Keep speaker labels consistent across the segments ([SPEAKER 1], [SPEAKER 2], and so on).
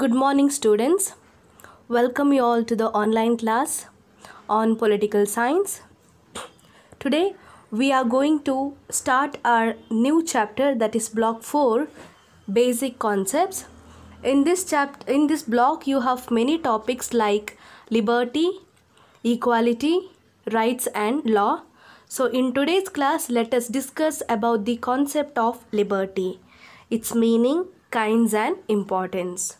[SPEAKER 1] Good morning students. Welcome you all to the online class on political science. Today we are going to start our new chapter that is block 4 basic concepts. In this chapter in this block you have many topics like liberty, equality, rights and law. So in today's class let us discuss about the concept of liberty, its meaning, kinds and importance.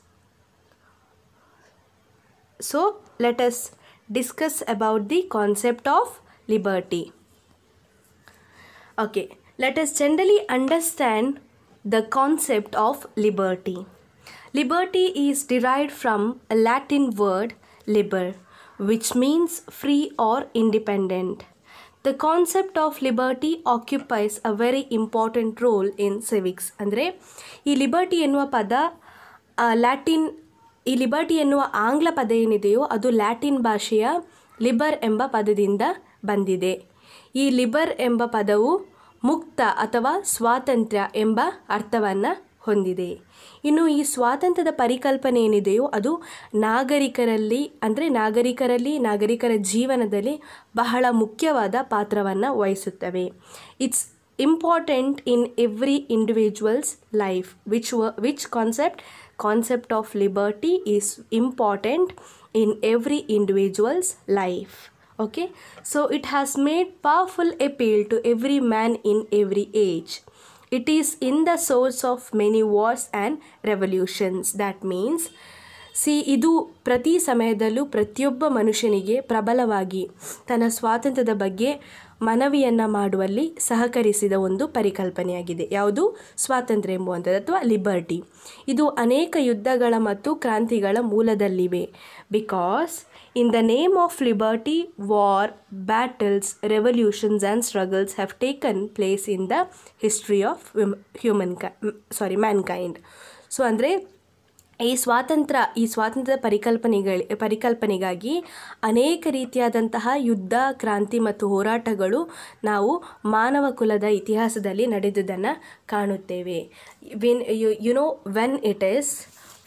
[SPEAKER 1] So, let us discuss about the concept of liberty. Okay, let us generally understand the concept of liberty. Liberty is derived from a Latin word liber, which means free or independent. The concept of liberty occupies a very important role in civics. Andre, ಈ liberty ಎನ್ನುವ ಪದ Latin. ಈ liberty ಎನ್ನುವ ಆಂಗ್ಲ ಪದ ಏನಿದೆಯೋ ಅದು Latin ಭಾಷೆಯ ಲಿಬರ್ ಎಂಬ ಪದದಿಂದ ಬಂದಿದೆ ಈ ಲಿಬರ್ ಎಂಬ ಪದವು ಮುಕ್ತ ಅಥವಾ ಸ್ವಾತಂತ್ರ್ಯ ಎಂಬ ಅರ್ಥವನ್ನು ಹೊಂದಿದೆ ಇನ್ನು ಈ ಸ್ವಾತಂತ್ರ್ಯದ ಪರಿಕಲ್ಪನೆ ಏನಿದೆಯೋ ಅದು ನಾಗರಿಕರಲ್ಲಿ ಅಂದರೆ ನಾಗರಿಕರಲ್ಲಿ ನಾಗರಿಕರ ಜೀವನದಲ್ಲಿ ಬಹಳ ಮುಖ್ಯವಾದ ಪಾತ್ರವನ್ನು ವಹಿಸುತ್ತವೆ it's important in every individual's life which which concept concept of liberty is important in every individual's life okay so it has made powerful appeal to every man in every age it is in the source of many wars and revolutions that means C ಇದು ಪ್ರತಿ ಸಮಯದಲ್ಲೂ ಪ್ರತಿಯೊಬ್ಬ ಮನುಷ್ಯನಿಗೆ ಪ್ರಬಲವಾಗಿ ತನ್ನ ಸ್ವಾತಂತ್ರ್ಯದ ಬಗ್ಗೆ ಮನವಿಯನ್ನು ಮಾಡುವಲ್ಲಿ ಸಹಕರಿಸಿದ ಒಂದು ಪರಿಕಲ್ಪನೆಯಾಗಿದೆ ಯಾವುದು ಸ್ವಾತಂತ್ರ್ಯ ಎಂಬುವಂಥದ್ದು ಅಥವಾ ಲಿಬರ್ಟಿ ಇದು ಅನೇಕ ಯುದ್ಧಗಳ ಮತ್ತು ಕ್ರಾಂತಿಗಳ ಮೂಲದಲ್ಲಿವೆ because in the name of liberty war battles revolutions and struggles have taken place in the history of human ಕೈ ಸಾರಿ ಮ್ಯಾನ್ಕೈಂಡ್ ಸೊ ಅಂದರೆ ಈ ಸ್ವಾತಂತ್ರ್ಯ ಈ ಸ್ವಾತಂತ್ರ್ಯ ಪರಿಕಲ್ಪನೆಗಳ ಪರಿಕಲ್ಪನೆಗಾಗಿ ಅನೇಕ ರೀತಿಯಾದಂತಹ ಯುದ್ಧ ಕ್ರಾಂತಿ ಮತ್ತು ಹೋರಾಟಗಳು ನಾವು ಮಾನವ ಕುಲದ ಇತಿಹಾಸದಲ್ಲಿ ನಡೆದುದನ್ನು ಕಾಣುತ್ತೇವೆ when you you know when it is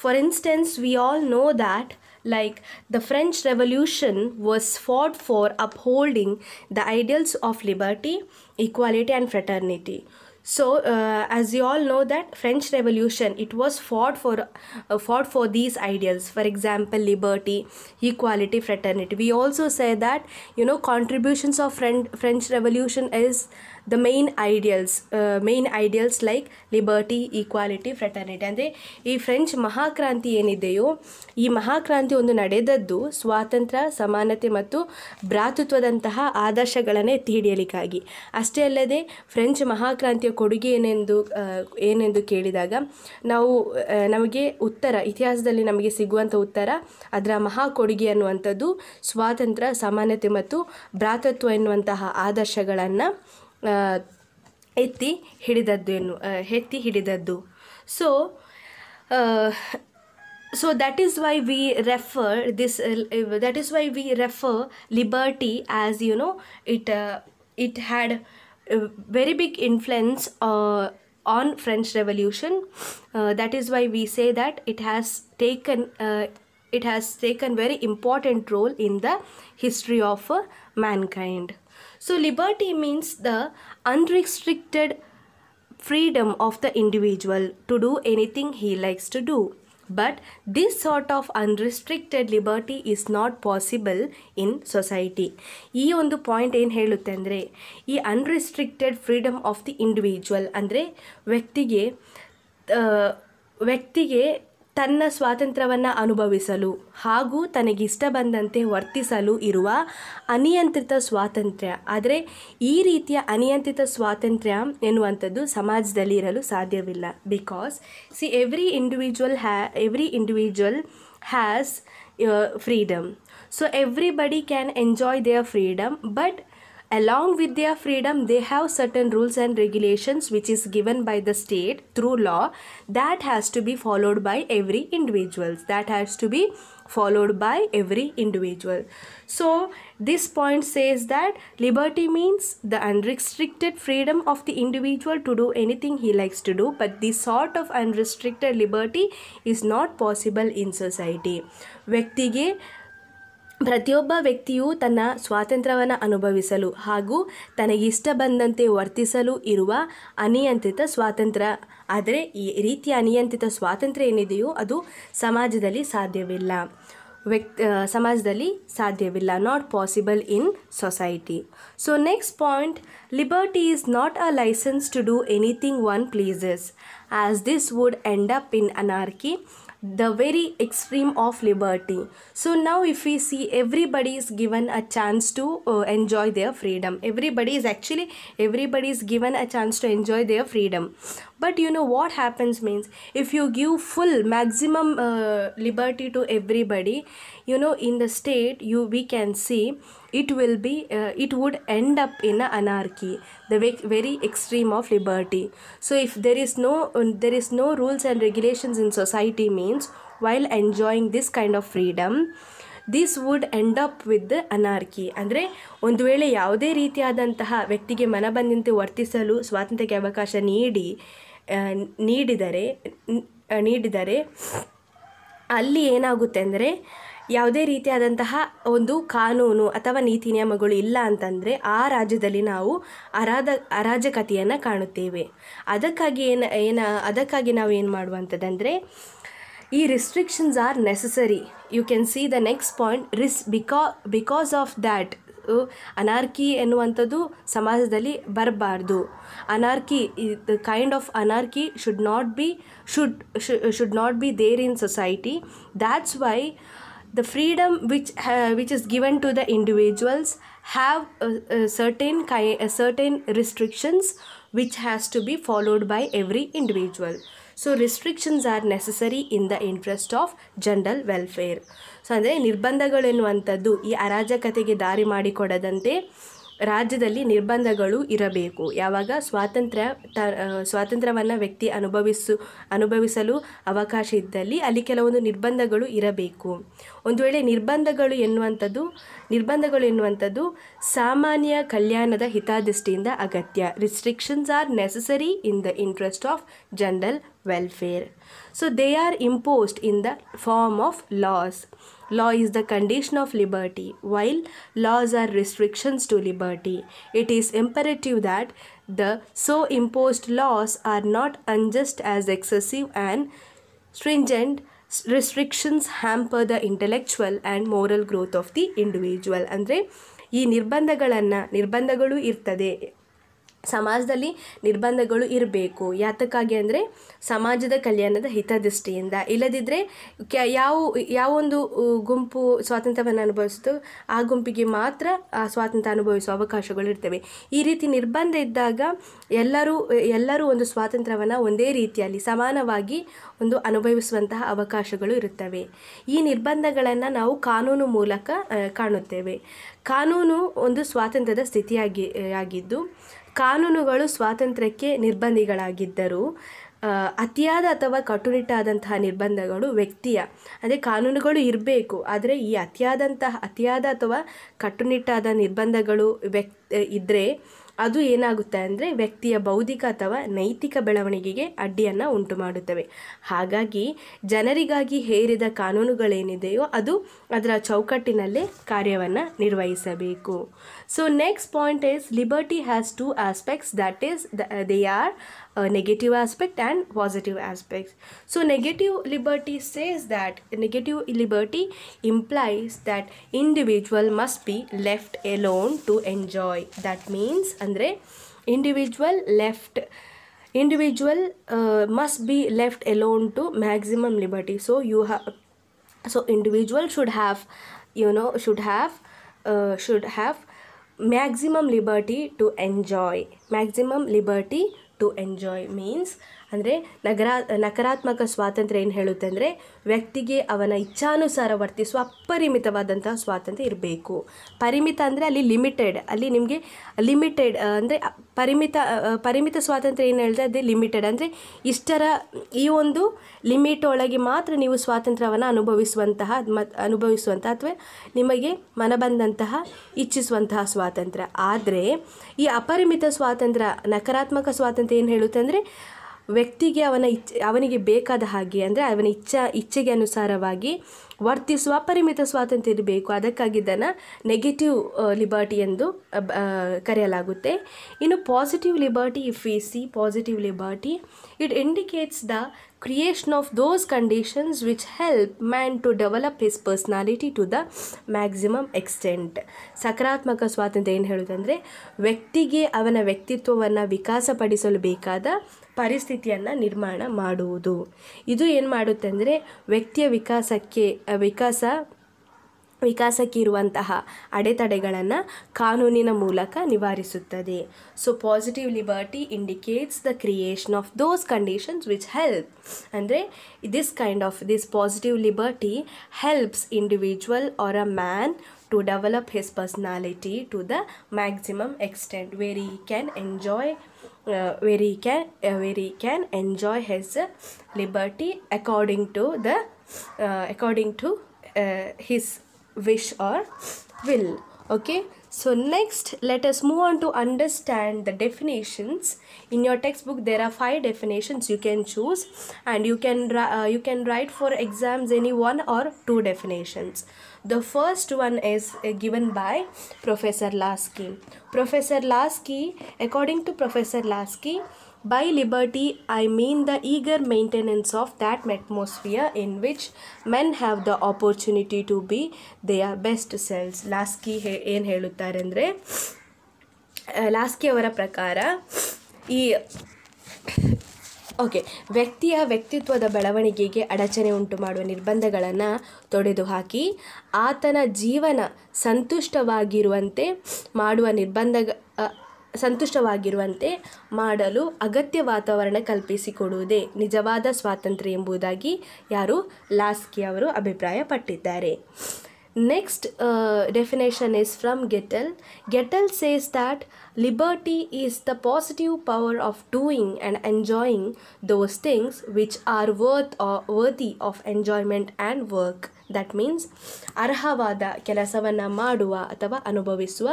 [SPEAKER 1] for instance we all know that like the French revolution was fought for upholding the ideals of liberty equality and fraternity so uh, as you all know that french revolution it was fought for uh, fought for these ideals for example liberty equality fraternity we also say that you know contributions of french french revolution is the main ideals main ideals like liberty equality fraternity ಅಂದರೆ ಈ French ಮಹಾಕ್ರಾಂತಿ ಏನಿದೆಯೋ ಈ ಮಹಾಕ್ರಾಂತಿ ಒಂದು ನಡೆದದ್ದು ಸ್ವಾತಂತ್ರ್ಯ ಸಮಾನತೆ ಮತ್ತು ಭ್ರಾತೃತ್ವದಂತಹ ಆದರ್ಶಗಳನ್ನೇ ಎತ್ತಿ ಹಿಡಿಯಲಿಕ್ಕಾಗಿ ಅಷ್ಟೇ ಅಲ್ಲದೆ ಫ್ರೆಂಚ್ ಮಹಾಕ್ರಾಂತಿಯ ಕೊಡುಗೆ ಏನೆಂದು ಏನೆಂದು ಕೇಳಿದಾಗ ನಾವು ನಮಗೆ ಉತ್ತರ ಇತಿಹಾಸದಲ್ಲಿ ನಮಗೆ ಸಿಗುವಂಥ ಉತ್ತರ ಅದರ ಮಹಾ ಕೊಡುಗೆ ಅನ್ನುವಂಥದ್ದು ಸ್ವಾತಂತ್ರ್ಯ ಸಮಾನತೆ ಮತ್ತು ಭ್ರಾತೃತ್ವ ಎನ್ನುವಂತಹ ಆದರ್ಶಗಳನ್ನು ಎತ್ತಿ ಹಿಡಿದದ್ದು ಎನ್ನು ಎತ್ತಿ ಹಿಡಿದದ್ದು so that is why we refer this that is why we refer liberty as you know it uh, it had a very big influence uh, on french revolution uh, that is why we say that it has taken uh, it has taken very important role in the history of uh, mankind. So liberty means the unrestricted freedom of the individual to do anything he likes to do. But this sort of unrestricted liberty is not possible in society ಈ ಒಂದು point ಏನು ಹೇಳುತ್ತೆ ಅಂದರೆ ಈ unrestricted freedom of the individual ಅಂದರೆ ವ್ಯಕ್ತಿಗೆ ವ್ಯಕ್ತಿಗೆ ತನ್ನ ಸ್ವಾತಂತ್ರ್ಯವನ್ನು ಅನುಭವಿಸಲು ಹಾಗೂ ತನಗಿಷ್ಟ ಬಂದಂತೆ ವರ್ತಿಸಲು ಇರುವ ಅನಿಯಂತ್ರಿತ ಸ್ವಾತಂತ್ರ್ಯ ಆದರೆ ಈ ರೀತಿಯ ಅನಿಯಂತ್ರಿತ ಸ್ವಾತಂತ್ರ್ಯ ಎನ್ನುವಂಥದ್ದು ಸಮಾಜದಲ್ಲಿ ಇರಲು ಸಾಧ್ಯವಿಲ್ಲ ಬಿಕಾಸ್ ಸಿ ಎವ್ರಿ ಇಂಡಿವಿಜುವಲ್ ಹ್ಯಾ every individual has freedom so everybody can enjoy they freedom but along with their freedom they have certain rules and regulations which is given by the state through law that has to be followed by every individuals that has to be followed by every individual so this point says that liberty means the unrestricted freedom of the individual to do anything he likes to do but this sort of unrestricted liberty is not possible in society ವ್ಯಕ್ತಿಗೆ ಪ್ರತಿಯೊಬ್ಬ ವ್ಯಕ್ತಿಯು ತನ್ನ ಸ್ವಾತಂತ್ರ್ಯವನ್ನು ಅನುಭವಿಸಲು ಹಾಗೂ ತನಗಿಷ್ಟ ಬಂದಂತೆ ವರ್ತಿಸಲು ಇರುವ ಅನಿಯಂತ್ರಿತ ಸ್ವಾತಂತ್ರ್ಯ ಆದರೆ ಈ ರೀತಿಯ ಅನಿಯಂತ್ರಿತ ಸ್ವಾತಂತ್ರ್ಯ ಏನಿದೆಯೋ ಅದು ಸಮಾಜದಲ್ಲಿ ಸಾಧ್ಯವಿಲ್ಲ ವ್ಯಕ್ತಿ ಸಮಾಜದಲ್ಲಿ ಸಾಧ್ಯವಿಲ್ಲ not possible in society so next point liberty is not a licence to do anything one pleases as this would end up in anarchy the very extreme of liberty. So now if we see everybody is given a chance to uh, enjoy their freedom. Everybody is actually, everybody is given a chance to enjoy their freedom. But you know what happens means if you give full maximum uh, liberty to everybody, you know in the state you we can see it will be uh, it would end up in anarchy the very extreme of liberty so if there is no there is no rules and regulations in society means while enjoying this kind of freedom this would end up with anarchy ಅಂದರೆ ಒಂದು ವೇಳೆ ಯಾವುದೇ ರೀತಿಯಾದಂತಹ ವ್ಯಕ್ತಿಗೆ ಮನ ಬಂದಂತೆ ವರ್ತಿಸಲು ಸ್ವಾತಂತ್ರ್ಯಕ್ಕೆ avakasha needi needidare needidare ಅಲ್ಲಿ enagutte andre ಯಾವುದೇ ರೀತಿಯಾದಂತಹ ಒಂದು ಕಾನೂನು ಅಥವಾ ನೀತಿ ನಿಯಮಗಳು ಇಲ್ಲ ಅಂತಂದರೆ ಆ ರಾಜ್ಯದಲ್ಲಿ ನಾವು ಅರಾಧ ಅರಾಜಕತೆಯನ್ನು ಕಾಣುತ್ತೇವೆ ಅದಕ್ಕಾಗಿ ಏನು ಏನು ಅದಕ್ಕಾಗಿ ನಾವು ಏನು ಮಾಡುವಂಥದ್ದಂದರೆ ಈ restrictions are necessary you can see the next point ರಿಸ್ ಬಿಕಾ ಬಿಕಾಸ್ ಆಫ್ ದ್ಯಾಟ್ ಅನಾರ್ಕಿ ಎನ್ನುವಂಥದ್ದು ಸಮಾಜದಲ್ಲಿ ಬರಬಾರ್ದು anarchy the kind of anarchy should not be should should not be there in society that's why the freedom which uh, which is given to the individuals have a, a certain kind a certain restrictions which has to be followed by every individual So restrictions necessary necessary the the of of welfare welfare. So ಅಂದರೆ ennuvantaddu ee ಈ ಅರಾಜಕತೆಗೆ ದಾರಿ ಮಾಡಿಕೊಡದಂತೆ ರಾಜ್ಯದಲ್ಲಿ ನಿರ್ಬಂಧಗಳು ಇರಬೇಕು ಯಾವಾಗ ಸ್ವಾತಂತ್ರ್ಯ ತ ಸ್ವಾತಂತ್ರ್ಯವನ್ನು ವ್ಯಕ್ತಿ ಅನುಭವಿಸು ಅನುಭವಿಸಲು ಅವಕಾಶ ಇದ್ದಲ್ಲಿ ಅಲ್ಲಿ ಕೆಲವೊಂದು ನಿರ್ಬಂಧಗಳು ಇರಬೇಕು ಒಂದು ವೇಳೆ ನಿರ್ಬಂಧಗಳು ಎನ್ನುವಂಥದ್ದು ನಿರ್ಬಂಧಗಳು ಎನ್ನುವಂಥದ್ದು ಸಾಮಾನ್ಯ ಕಲ್ಯಾಣದ ಹಿತಾದೃಷ್ಟಿಯಿಂದ ಅಗತ್ಯ restrictions are necessary in the interest of general welfare so they are imposed in the form of laws Law is the condition of liberty, while laws are restrictions to liberty. It is imperative that the so imposed laws are not unjust as excessive and stringent restrictions hamper the intellectual and moral growth of the individual. Andre, ಈ ನಿರ್ಬಂಧಗಳನ್ನು nirbandagalu ಇರ್ತದೆ ಸಮಾಜದಲ್ಲಿ ನಿರ್ಬಂಧಗಳು ಇರಬೇಕು ಯಾತಕ್ಕಾಗಿ ಅಂದರೆ ಸಮಾಜದ ಕಲ್ಯಾಣದ ಹಿತದೃಷ್ಟಿಯಿಂದ ಇಲ್ಲದಿದ್ದರೆ ಕ್ಯಾ ಯಾವ ಯಾವೊಂದು ಗುಂಪು ಸ್ವಾತಂತ್ರ್ಯವನ್ನು ಅನುಭವಿಸ್ತು ಆ ಗುಂಪಿಗೆ ಮಾತ್ರ ಆ ಸ್ವಾತಂತ್ರ್ಯ ಅನುಭವಿಸುವ ಅವಕಾಶಗಳು ಇರ್ತವೆ ಈ ರೀತಿ ನಿರ್ಬಂಧ ಇದ್ದಾಗ ಎಲ್ಲರೂ ಎಲ್ಲರೂ ಒಂದು ಸ್ವಾತಂತ್ರ್ಯವನ್ನು ಒಂದೇ ರೀತಿಯಲ್ಲಿ ಸಮಾನವಾಗಿ ಒಂದು ಅನುಭವಿಸುವಂತಹ ಅವಕಾಶಗಳು ಇರುತ್ತವೆ ಈ ನಿರ್ಬಂಧಗಳನ್ನು ನಾವು ಕಾನೂನು ಮೂಲಕ ಕಾಣುತ್ತೇವೆ ಕಾನೂನು ಒಂದು ಸ್ವಾತಂತ್ರ್ಯದ ಸ್ಥಿತಿಯಾಗಿ ಆಗಿದ್ದು ಕಾನೂನುಗಳು ಸ್ವಾತಂತ್ರ್ಯಕ್ಕೆ ನಿರ್ಬಂಧಿಗಳಾಗಿದ್ದರೂ ಅತಿಯಾದ ಅಥವಾ ಕಟ್ಟುನಿಟ್ಟಾದಂತಹ ನಿರ್ಬಂಧಗಳು ವ್ಯಕ್ತಿಯ ಅದೇ ಕಾನೂನುಗಳು ಇರಬೇಕು ಆದರೆ ಈ ಅತಿಯಾದಂತಹ ಅತಿಯಾದ ಅಥವಾ ಕಟ್ಟುನಿಟ್ಟಾದ ನಿರ್ಬಂಧಗಳು ವ್ಯಕ್ ಇದ್ದರೆ ಅದು ಏನಾಗುತ್ತೆ ಅಂದರೆ ವ್ಯಕ್ತಿಯ ಬೌದ್ಧಿಕ ಅಥವಾ ನೈತಿಕ ಬೆಳವಣಿಗೆಗೆ ಅಡ್ಡಿಯನ್ನು ಉಂಟು ಮಾಡುತ್ತವೆ ಹಾಗಾಗಿ ಜನರಿಗಾಗಿ ಹೇರಿದ ಕಾನೂನುಗಳೇನಿದೆಯೋ ಅದು ಅದರ ಚೌಕಟ್ಟಿನಲ್ಲೇ ಕಾರ್ಯವನ್ನು ನಿರ್ವಹಿಸಬೇಕು So next point is liberty has two aspects that is the, uh, they are uh, negative aspect and positive aspects. So negative liberty says that negative liberty implies that individual must be left alone to enjoy. That means andre individual left individual uh, must be left alone to maximum liberty. So you have so individual should have you know should have uh, should have maximum liberty to enjoy maximum liberty to enjoy means ಅಂದರೆ ನಗರ ನಕಾರಾತ್ಮಕ ಸ್ವಾತಂತ್ರ್ಯ ಏನು ಹೇಳುತ್ತೆ ಅಂದರೆ ವ್ಯಕ್ತಿಗೆ ಅವನ ಇಚ್ಛಾನುಸಾರ ವರ್ತಿಸುವ ಅಪರಿಮಿತವಾದಂತಹ ಸ್ವಾತಂತ್ರ್ಯ ಇರಬೇಕು ಪರಿಮಿತ ಅಂದರೆ ಅಲ್ಲಿ ಲಿಮಿಟೆಡ್ ಅಲ್ಲಿ ನಿಮಗೆ ಲಿಮಿಟೆಡ್ ಅಂದರೆ ಪರಿಮಿತ ಪರಿಮಿತ ಸ್ವಾತಂತ್ರ್ಯ ಏನು ಹೇಳಿದೆ ಅದೇ ಲಿಮಿಟೆಡ್ ಅಂದರೆ ಇಷ್ಟರ ಈ ಒಂದು ಲಿಮಿಟ್ ಒಳಗೆ ಮಾತ್ರ ನೀವು ಸ್ವಾತಂತ್ರ್ಯವನ್ನು ಅನುಭವಿಸುವಂತಹ ಮತ್ ಅನುಭವಿಸುವಂತಹ ಅಥವಾ ನಿಮಗೆ ಮನಬಂದಂತಹ ಇಚ್ಛಿಸುವಂತಹ ಸ್ವಾತಂತ್ರ್ಯ ಆದರೆ ಈ ಅಪರಿಮಿತ ಸ್ವಾತಂತ್ರ್ಯ ನಕಾರಾತ್ಮಕ ಸ್ವಾತಂತ್ರ್ಯ ಏನು ಹೇಳುತ್ತೆ ಅಂದರೆ ವ್ಯಕ್ತಿಗೆ ಅವನ ಇಚ್ ಅವನಿಗೆ ಬೇಕಾದ ಹಾಗೆ ಅಂದರೆ ಅವನ ಇಚ್ಛ ಇಚ್ಛೆಗೆ ಅನುಸಾರವಾಗಿ ವರ್ತಿಸುವ ಪರಿಮಿತ ಸ್ವಾತಂತ್ರ್ಯ ಇರಬೇಕು ಅದಕ್ಕಾಗಿ ಇದನ್ನು ನೆಗೆಟಿವ್ ಲಿಬರ್ಟಿ ಎಂದು ಕರೆಯಲಾಗುತ್ತೆ ಇನ್ನು positive liberty if we see positive liberty it indicates the creation of those conditions which help man to develop his personality to the maximum extent ಸಕಾರಾತ್ಮಕ ಸ್ವಾತಂತ್ರ್ಯ ಏನು ಹೇಳೋದಂದರೆ ವ್ಯಕ್ತಿಗೆ ಅವನ ವ್ಯಕ್ತಿತ್ವವನ್ನು ವಿಕಾಸಪಡಿಸಲು ಬೇಕಾದ ಪರಿಸ್ಥಿತಿಯನ್ನು ನಿರ್ಮಾಣ ಮಾಡುವುದು ಇದು ಏನು ಮಾಡುತ್ತೆ ಅಂದರೆ ವ್ಯಕ್ತಿಯ ವಿಕಾಸಕ್ಕೆ ವಿಕಾಸ ವಿಕಾಸಕ್ಕೆ ಇರುವಂತಹ ಅಡೆತಡೆಗಳನ್ನು ಕಾನೂನಿನ ಮೂಲಕ ನಿವಾರಿಸುತ್ತದೆ so positive liberty indicates the creation of those conditions which help ಅಂದರೆ this kind of this positive liberty helps individual or a man to develop his personality to the maximum extent where he can enjoy uh, where he can uh, where he can enjoy his uh, liberty according to the according to his wish or will okay so next let us move on to understand the definitions in your textbook there are five definitions you can choose and you can uh, you can write for exams any one or two definitions the first one is uh, given by professor lasky professor lasky according to professor lasky liberty I mean the eager maintenance of that that in which which men have the opportunity to be their best selves. Laski ಹೇ ಏನು ಹೇಳುತ್ತಾರೆ ಅಂದರೆ Laski ಅವರ ಪ್ರಕಾರ ಈ okay ವ್ಯಕ್ತಿಯ ವ್ಯಕ್ತಿತ್ವದ ಬೆಳವಣಿಗೆಗೆ ಅಡಚಣೆ ಉಂಟು ಮಾಡುವ ನಿರ್ಬಂಧಗಳನ್ನು ತೊಡೆದುಹಾಕಿ ಆತನ ಜೀವನ ಸಂತುಷ್ಟವಾಗಿರುವಂತೆ ಮಾಡುವ ನಿರ್ಬಂಧ ಸಂತುಷ್ಟವಾಗಿರುವಂತೆ ಮಾಡಲು ಅಗತ್ಯ ವಾತಾವರಣ ಕಲ್ಪಿಸಿಕೊಡುವುದೇ ನಿಜವಾದ ಸ್ವಾತಂತ್ರ್ಯ ಎಂಬುದಾಗಿ ಯಾರು ಲಾಸ್ಕಿ ಅವರು ಅಭಿಪ್ರಾಯಪಟ್ಟಿದ್ದಾರೆ Next uh, definition is from Gettel. Gettel says that liberty is the positive power of doing and enjoying those things which are worth or worthy of enjoyment and work. That means ಅರ್ಹವಾದ ಕೆಲಸವನ್ನು ಮಾಡುವ ಅಥವಾ ಅನುಭವಿಸುವ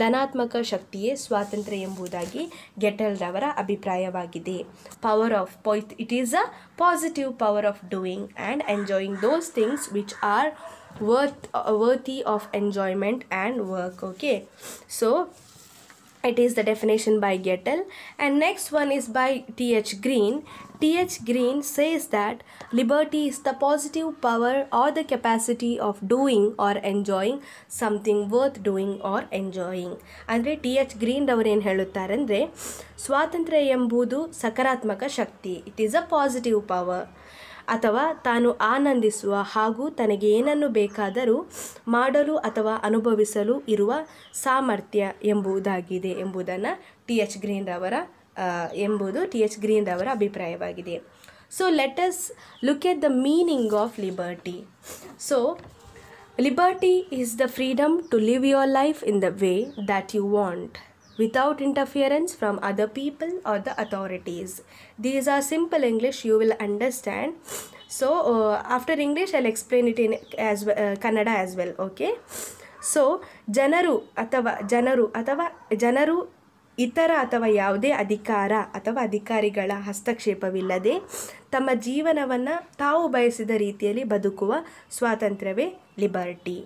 [SPEAKER 1] ಧನಾತ್ಮಕ ಶಕ್ತಿಯೇ ಸ್ವಾತಂತ್ರ್ಯ ಎಂಬುದಾಗಿ ಗೆಟಲ್ರವರ ಅಭಿಪ್ರಾಯವಾಗಿದೆ ಪವರ್ ಆಫ್ ಪೊಯ್ it is a positive power of doing and enjoying those things which are worth uh, worthy of enjoyment and work okay so it is the definition by Gettel and next one is by TH Green TH Green says that liberty is the positive power or the capacity of doing or enjoying something worth doing or enjoying ಅಂದರೆ T.H. Green green ಏನು ಹೇಳುತ್ತಾರೆ ಅಂದರೆ ಸ್ವಾತಂತ್ರ್ಯ ಎಂಬುದು ಸಕಾರಾತ್ಮಕ ಶಕ್ತಿ it is a positive power ಅಥವಾ ತಾನು ಆನಂದಿಸುವ ಹಾಗೂ ತನಗೆ ಏನನ್ನು ಬೇಕಾದರೂ ಮಾಡಲು ಅಥವಾ ಅನುಭವಿಸಲು ಇರುವ ಸಾಮರ್ಥ್ಯ ಎಂಬುದಾಗಿದೆ ಎಂಬುದನ್ನು ಟಿ ಎಚ್ ರವರ ಎಂಬುದು ಟಿ ಎಚ್ ರವರ ಅಭಿಪ್ರಾಯವಾಗಿದೆ so let's look at the meaning of liberty so liberty is the freedom to live your life in the way that you want without interference from other people or the authorities. These are simple English you will understand. So uh, after English I'll explain it in as uh, Kannada as well okay. So Janaru atava Janaru ಅಥವಾ Janaru ಇತರ ಅಥವಾ ಯಾವುದೇ ಅಧಿಕಾರ ಅಥವಾ ಅಧಿಕಾರಿಗಳ ಹಸ್ತಕ್ಷೇಪವಿಲ್ಲದೆ ತಮ್ಮ ಜೀವನವನ್ನು ತಾವು ಬಯಸಿದ ರೀತಿಯಲ್ಲಿ ಬದುಕುವ ಸ್ವಾತಂತ್ರ್ಯವೇ liberty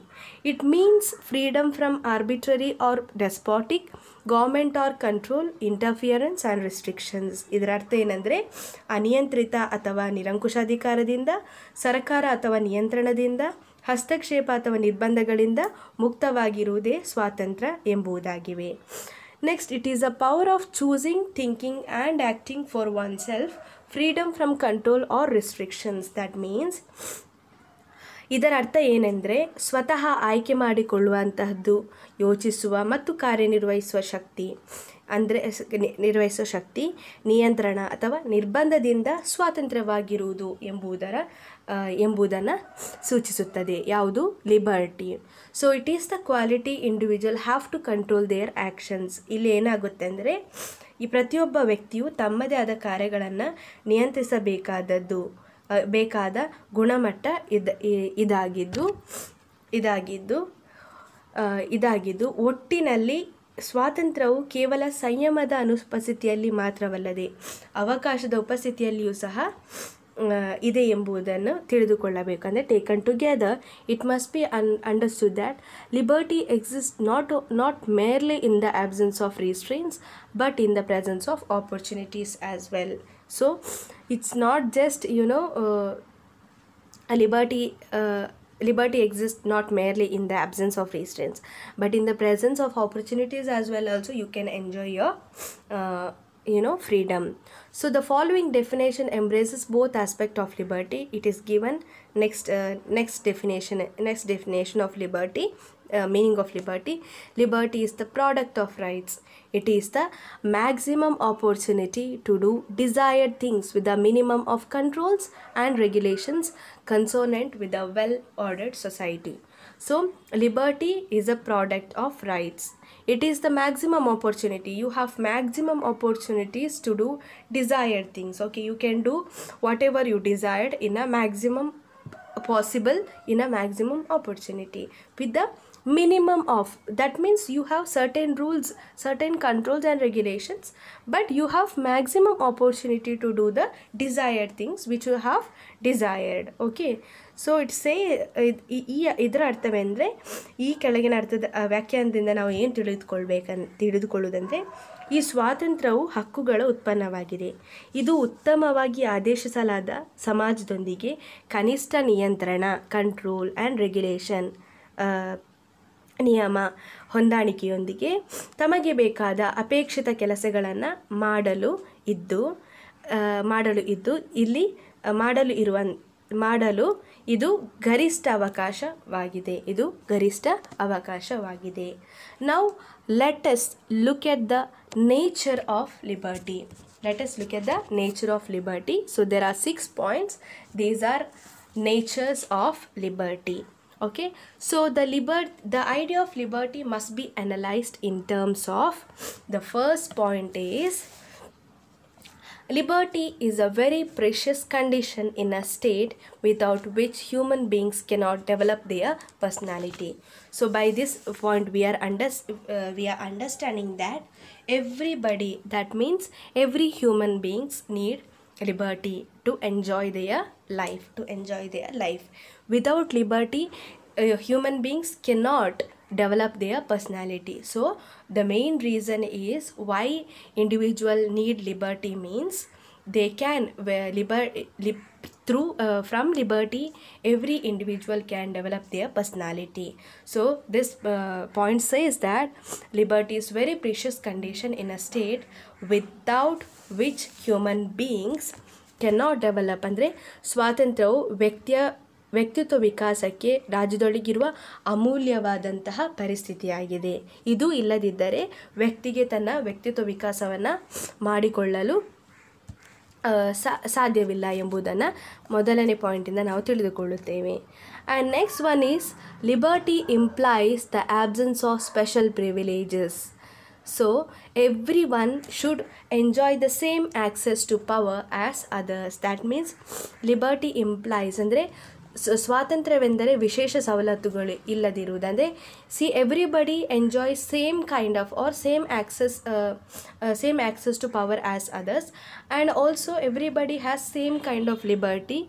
[SPEAKER 1] it means freedom from arbitrary or despotic government or control interference and restrictions ಇದರ ಅರ್ಥ ಏನಂದರೆ ಅನಿಯಂತ್ರಿತ ಅಥವಾ ನಿರಂಕುಶಾಧಿಕಾರದಿಂದ ಸರ್ಕಾರ ಅಥವಾ ನಿಯಂತ್ರಣದಿಂದ ಹಸ್ತಕ್ಷೇಪ ಅಥವಾ ನಿರ್ಬಂಧಗಳಿಂದ ಮುಕ್ತವಾಗಿರುವುದೇ ಸ್ವಾತಂತ್ರ್ಯ ಎಂಬುದಾಗಿವೆ next it is a power of choosing thinking and acting for oneself freedom from control or restrictions that means ಇದರ ಅರ್ಥ ಏನೆಂದರೆ ಸ್ವತಃ ಆಯ್ಕೆ ಮಾಡಿಕೊಳ್ಳುವಂತಹದ್ದು ಯೋಚಿಸುವ ಮತ್ತು ಕಾರ್ಯನಿರ್ವಹಿಸುವ ಶಕ್ತಿ ಅಂದರೆ ನಿರ್ವಹಿಸುವ ಶಕ್ತಿ ನಿಯಂತ್ರಣ ಅಥವಾ ನಿರ್ಬಂಧದಿಂದ ಸ್ವಾತಂತ್ರ್ಯವಾಗಿರುವುದು ಎಂಬುದರ ಎಂಬುದನ್ನು ಸೂಚಿಸುತ್ತದೆ ಯಾವುದು liberty so it is the quality individual have to control their actions ಇಲ್ಲಿ ಏನಾಗುತ್ತೆ ಅಂದರೆ ಈ ಪ್ರತಿಯೊಬ್ಬ ವ್ಯಕ್ತಿಯು ತಮ್ಮದೇ ಆದ ಕಾರ್ಯಗಳನ್ನು ನಿಯಂತ್ರಿಸಬೇಕಾದದ್ದು ಬೇಕಾದ ಗುಣಮಟ್ಟ ಇದು ಇದಾಗಿದ್ದು ಇದಾಗಿದ್ದು ಇದಾಗಿದ್ದು ಒಟ್ಟಿನಲ್ಲಿ ಸ್ವಾತಂತ್ರ್ಯವು ಕೇವಲ ಸಂಯಮದ ಅನುಪಸ್ಥಿತಿಯಲ್ಲಿ ಮಾತ್ರವಲ್ಲದೆ ಅವಕಾಶದ ಉಪಸ್ಥಿತಿಯಲ್ಲಿಯೂ ಸಹ ಇದೆ ಎಂಬುದನ್ನು ತಿಳಿದುಕೊಳ್ಳಬೇಕಂದ್ರೆ taken together it must be ಅನ್ understood that liberty exist not not merely in the absence of restraints but in the presence of opportunities as well so it's not just you know uh, liberty uh, liberty exists not merely in the absence of restraints but in the presence of opportunities as well also you can enjoy your uh, you know freedom so the following definition embraces both aspect of liberty it is given next uh, next definition next definition of liberty uh, meaning of liberty liberty is the product of rights it is the maximum opportunity to do desired things with a minimum of controls and regulations consonant with a well ordered society so liberty is a product of rights it is the maximum opportunity you have maximum opportunities to do desired things okay you can do whatever you desired in a maximum possible in a maximum opportunity with the minimum of that means you have certain rules certain controls and regulations but you have maximum opportunity to do the desired things which you have desired okay so it's say ಈ ಇದರ ಅರ್ಥವೆಂದರೆ ಈ ಕೆಳಗಿನ ಅರ್ಥದ ವ್ಯಾಖ್ಯಾನದಿಂದ ನಾವು ಏನು ತಿಳಿದುಕೊಳ್ಬೇಕನ್ ತಿಳಿದುಕೊಳ್ಳುವುದಂದರೆ ಈ ಸ್ವಾತಂತ್ರ್ಯವು ಹಕ್ಕುಗಳ ಉತ್ಪನ್ನವಾಗಿದೆ ಇದು ಉತ್ತಮವಾಗಿ ಆದೇಶಿಸಲಾದ ಸಮಾಜದೊಂದಿಗೆ ಕನಿಷ್ಠ ನಿಯಂತ್ರಣ ಕಂಟ್ರೋಲ್ ಆ್ಯಂಡ್ ರೆಗ್ಯುಲೇಷನ್ ನಿಯಮ ಹೊಂದಾಣಿಕೆಯೊಂದಿಗೆ ತಮಗೆ ಬೇಕಾದ ಅಪೇಕ್ಷಿತ ಕೆಲಸಗಳನ್ನು ಮಾಡಲು ಇದ್ದು ಮಾಡಲು ಇದ್ದು ಇಲ್ಲಿ ಮಾಡಲು ಇರುವ ಮಾಡಲು ಇದು ಗರಿಷ್ಠ ಅವಕಾಶವಾಗಿದೆ ಇದು ಗರಿಷ್ಠ ಅವಕಾಶವಾಗಿದೆ now let's look at the nature of liberty let's look at the nature of liberty so there are six points these are natures of liberty okay so the liber the idea of liberty must be analyzed in terms of the first point is Liberty is a very precious condition in a state without which human beings cannot develop their personality. So by this point we are under uh, we are understanding that everybody that means every human beings need liberty to enjoy their life to enjoy their life without liberty uh, human beings cannot develop their personality so the main reason is why individual need liberty means they can where liber, through uh, from liberty every individual can develop their personality so this uh, point says that liberty is very precious condition in a state without which human beings cannot develop ಅಂದರೆ ಸ್ವಾತಂತ್ರ್ಯವು ವ್ಯಕ್ತಿಯ ವ್ಯಕ್ತಿತ್ವ ವಿಕಾಸಕ್ಕೆ ರಾಜ್ಯದೊಳಗಿರುವ ಅಮೂಲ್ಯವಾದಂತಹ ಪರಿಸ್ಥಿತಿಯಾಗಿದೆ ಇದು ಇಲ್ಲದಿದ್ದರೆ ವ್ಯಕ್ತಿಗೆ ತನ್ನ ವ್ಯಕ್ತಿತ್ವ ವಿಕಾಸವನ್ನು ಮಾಡಿಕೊಳ್ಳಲು ಸಾಧ್ಯವಿಲ್ಲ ಎಂಬುದನ್ನು ಮೊದಲನೇ ಪಾಯಿಂಟಿಂದ ನಾವು ತಿಳಿದುಕೊಳ್ಳುತ್ತೇವೆ and next one is liberty implies the absence of special privileges so every one should enjoy the same access to power as others that means liberty implies ಅಂದರೆ ಸ್ವಾತಂತ್ರ್ಯವೆಂದರೆ ವಿಶೇಷ ಸವಲತ್ತುಗಳು ಇಲ್ಲದಿರುವುದಂದರೆ see everybody enjoy same kind of or same access same access to power as others and also everybody has same kind of liberty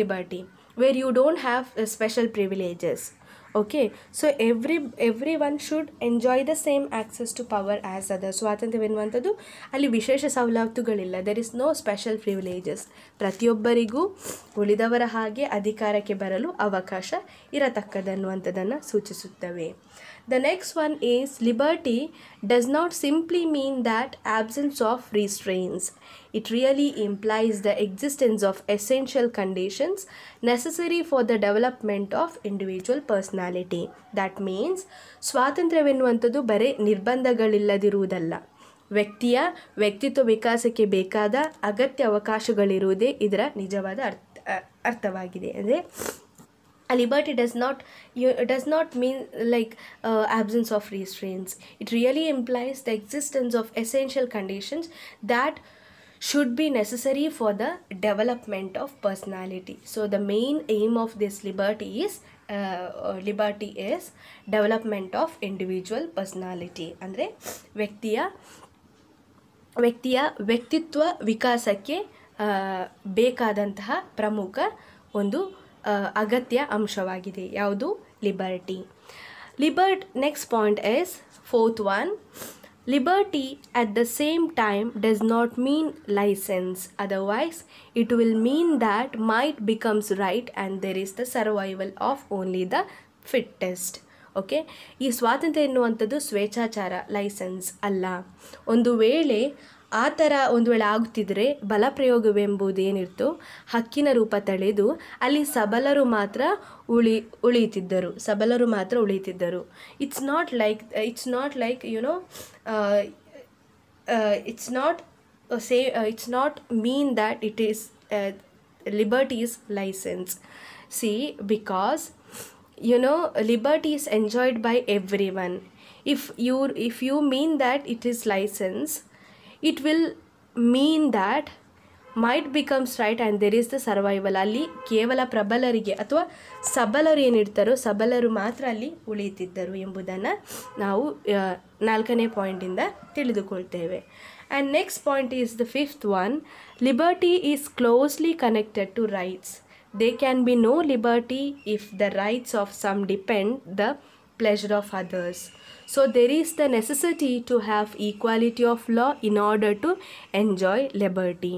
[SPEAKER 1] liberty where you don't have special privileges okay every every one should enjoy the same access to power as as ಸ್ವಾತಂತ್ರ್ಯ ಸ್ವಾತಂತ್ರ್ಯವೆನ್ನುವಂಥದ್ದು ಅಲ್ಲಿ ವಿಶೇಷ ಸವಲತ್ತುಗಳಿಲ್ಲ there is no special privileges ಪ್ರತಿಯೊಬ್ಬರಿಗೂ ಉಳಿದವರ ಹಾಗೆ ಅಧಿಕಾರಕ್ಕೆ ಬರಲು ಅವಕಾಶ ಇರತಕ್ಕದನ್ನುವಂಥದ್ದನ್ನು ಸೂಚಿಸುತ್ತವೆ the next one is liberty does not simply mean that absence of restraints it really implies the existence of essential conditions necessary for the development of individual personality that means swatantra vennuvantadu bare nirbandagal illadiruudalla vyaktiya vyaktitva vikasake bekada agatya avakashagali iruude idara nijavada arthavagide A liberty does not you, does not mean like uh, absence of restraints. It really implies the existence of essential conditions that should be necessary for the development of personality. So the main aim of this liberty is uh, liberty is development of individual personality ಅಂದರೆ ವ್ಯಕ್ತಿಯ ವ್ಯಕ್ತಿಯ ವ್ಯಕ್ತಿತ್ವ ವಿಕಾಸಕ್ಕೆ ಬೇಕಾದಂತಹ ಪ್ರಮುಖ ಒಂದು ಅಗತ್ಯ ಅಂಶವಾಗಿದೆ ಯಾವುದು ಲಿಬರ್ಟಿ ಲಿಬರ್ಟ್ next point is fourth one liberty at the same time does not mean license otherwise it will mean that might becomes right and there is the survival of only the fittest okay ಈ ಸ್ವಾತಂತ್ರ್ಯ ಎನ್ನುವಂಥದ್ದು ಸ್ವೇಚ್ಛಾಚಾರ licence ಅಲ್ಲ ಒಂದು ವೇಳೆ ಆ ಥರ ಒಂದು ವೇಳೆ ಆಗುತ್ತಿದ್ದರೆ ಬಲಪ್ರಯೋಗವೆಂಬುದೇನಿತ್ತು ಹಕ್ಕಿನ ರೂಪ ತಳೆದು ಅಲ್ಲಿ ಸಬಲರು ಮಾತ್ರ ಉಳಿ ಉಳಿಯುತ್ತಿದ್ದರು ಸಬಲರು ಮಾತ್ರ ಉಳಿಯುತ್ತಿದ್ದರು it's not like it's not like you know it's not say it's not mean that it is liberty is license see because you know liberty is enjoyed by every one if you if you mean that it is license it will mean that might becomes right and there is the survival ಅಲ್ಲಿ ಕೇವಲ ಪ್ರಬಲರಿಗೆ ಅಥವಾ ಸಬಲರು ಏನಿರ್ತಾರೋ ಸಬಲರು ಮಾತ್ರ ಅಲ್ಲಿ ಉಳಿಯುತ್ತಿದ್ದರು ಎಂಬುದನ್ನು ನಾವು ನಾಲ್ಕನೇ ಪಾಯಿಂಟಿಂದ ತಿಳಿದುಕೊಳ್ತೇವೆ and next point is the fifth one liberty is closely connected to rights they can be no liberty if the rights of some depend the pleasure of others. So there is the necessity to have equality of law in order to enjoy liberty.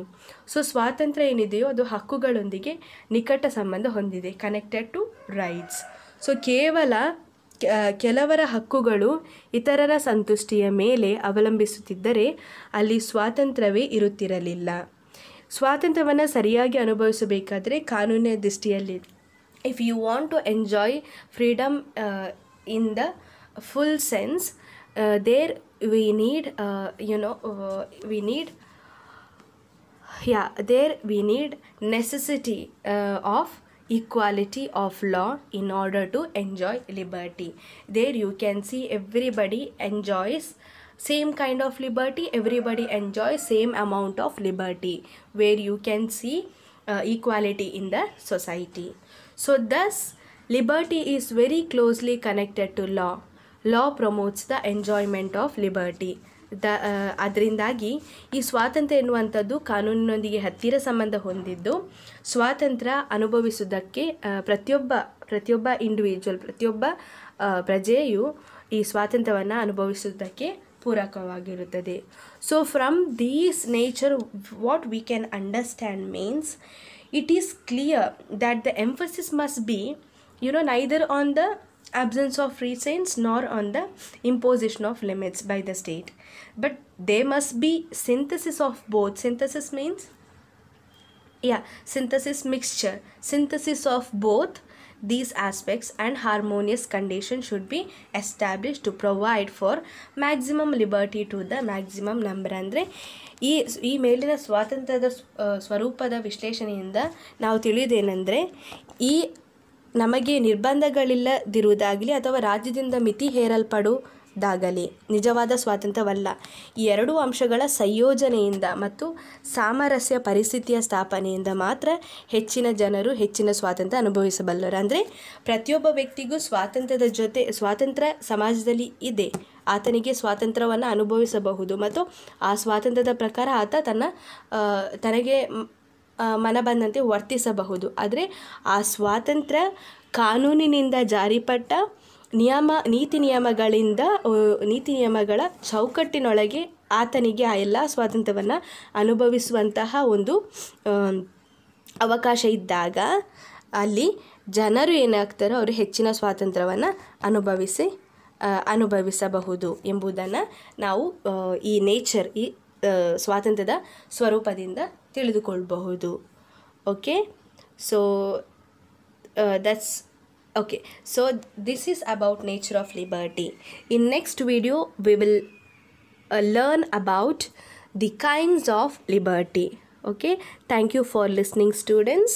[SPEAKER 1] So ಸ್ವಾತಂತ್ರ್ಯ ಏನಿದೆಯೋ ಅದು ಹಕ್ಕುಗಳೊಂದಿಗೆ ನಿಕಟ ಸಂಬಂಧ ಹೊಂದಿದೆ connected to rights so ಕೇವಲ ಕೆಲವರ ಹಕ್ಕುಗಳು ಇತರರ ಸಂತುಷ್ಟಿಯ ಮೇಲೆ ಅವಲಂಬಿಸುತ್ತಿದ್ದರೆ ಅಲ್ಲಿ ಸ್ವಾತಂತ್ರ್ಯವೇ ಇರುತ್ತಿರಲಿಲ್ಲ ಸ್ವಾತಂತ್ರ್ಯವನ್ನು ಸರಿಯಾಗಿ ಅನುಭವಿಸಬೇಕಾದರೆ ಕಾನೂನಿನ ದೃಷ್ಟಿಯಲ್ಲಿ if you want to enjoy freedom in the full sense uh, there we need uh, you know uh, we need yeah there we need necessity uh, of equality of law in order to enjoy liberty there you can see everybody enjoys same kind of liberty everybody enjoys same amount of liberty where you can see uh, equality in the society so thus liberty is very closely connected to law law promotes the enjoyment of liberty the ಅದರಿಂದಾಗಿ ಈ ಸ್ವಾತಂತ್ರ್ಯ ಎನ್ನುವಂಥದ್ದು ಕಾನೂನಿನೊಂದಿಗೆ ಹತ್ತಿರ ಸಂಬಂಧ ಹೊಂದಿದ್ದು ಸ್ವಾತಂತ್ರ್ಯ ಅನುಭವಿಸುವುದಕ್ಕೆ ಪ್ರತಿಯೊಬ್ಬ ಪ್ರತಿಯೊಬ್ಬ ಇಂಡಿವಿಜುವಲ್ ಪ್ರತಿಯೊಬ್ಬ ಪ್ರಜೆಯು ಈ ಸ್ವಾತಂತ್ರ್ಯವನ್ನು ಅನುಭವಿಸುವುದಕ್ಕೆ ಪೂರಕವಾಗಿರುತ್ತದೆ so from these nature what we can understand means it is clear that the emphasis must be you know neither on the absence of restraints nor on the imposition of limits by the state but there must be synthesis of both synthesis means yeah synthesis mixture synthesis of both these aspects and harmonious condition should be established to provide for maximum liberty to the maximum number ಅಂದರೆ ಈ ಈ ಮೇಲಿನ ಸ್ವಾತಂತ್ರ್ಯದ ಸ್ವರೂಪದ ವಿಶ್ಲೇಷಣೆಯಿಂದ ನಾವು ತಿಳಿಯೋದೇನೆಂದರೆ ಈ ನಮಗೆ ನಿರ್ಬಂಧಗಳಿಲ್ಲದಿರುವುದಾಗಲಿ ಅಥವಾ ರಾಜ್ಯದಿಂದ ಮಿತಿ ದಾಗಲಿ ನಿಜವಾದ ಸ್ವಾತಂತ್ರ್ಯವಲ್ಲ ಈ ಎರಡೂ ಅಂಶಗಳ ಸಂಯೋಜನೆಯಿಂದ ಮತ್ತು ಸಾಮರಸ್ಯ ಪರಿಸ್ಥಿತಿಯ ಸ್ಥಾಪನೆಯಿಂದ ಮಾತ್ರ ಹೆಚ್ಚಿನ ಜನರು ಹೆಚ್ಚಿನ ಸ್ವಾತಂತ್ರ್ಯ ಅನುಭವಿಸಬಲ್ಲರು ಅಂದರೆ ಪ್ರತಿಯೊಬ್ಬ ವ್ಯಕ್ತಿಗೂ ಸ್ವಾತಂತ್ರ್ಯದ ಜೊತೆ ಸ್ವಾತಂತ್ರ್ಯ ಸಮಾಜದಲ್ಲಿ ಇದೆ ಆತನಿಗೆ ಸ್ವಾತಂತ್ರ್ಯವನ್ನು ಅನುಭವಿಸಬಹುದು ಮತ್ತು ಆ ಸ್ವಾತಂತ್ರ್ಯದ ಪ್ರಕಾರ ಆತ ತನ್ನ ತನಗೆ ಮನ ಬಂದಂತೆ ವರ್ತಿಸಬಹುದು ಆದರೆ ಆ ಸ್ವಾತಂತ್ರ್ಯ ಕಾನೂನಿನಿಂದ ಜಾರಿಪಟ್ಟ ನಿಯಮ ನೀತಿ ನಿಯಮಗಳಿಂದ ನೀತಿ ನಿಯಮಗಳ ಚೌಕಟ್ಟಿನೊಳಗೆ ಆತನಿಗೆ ಆ ಎಲ್ಲ ಸ್ವಾತಂತ್ರ್ಯವನ್ನು ಅನುಭವಿಸುವಂತಹ ಒಂದು ಅವಕಾಶ ಇದ್ದಾಗ ಅಲ್ಲಿ ಜನರು ಏನಾಗ್ತಾರೋ ಅವರು ಹೆಚ್ಚಿನ ಸ್ವಾತಂತ್ರ್ಯವನ್ನು ಅನುಭವಿಸಿ ಅನುಭವಿಸಬಹುದು ಎಂಬುದನ್ನು ನಾವು ಈ ನೇಚರ್ ಈ ಸ್ವಾತಂತ್ರ್ಯದ ಸ್ವರೂಪದಿಂದ ತಿಳಿದುಕೊಳ್ಳಬಹುದು okay so that's uh, okay so this is about nature of liberty in next video we will uh, learn about the kinds of liberty okay thank you for listening students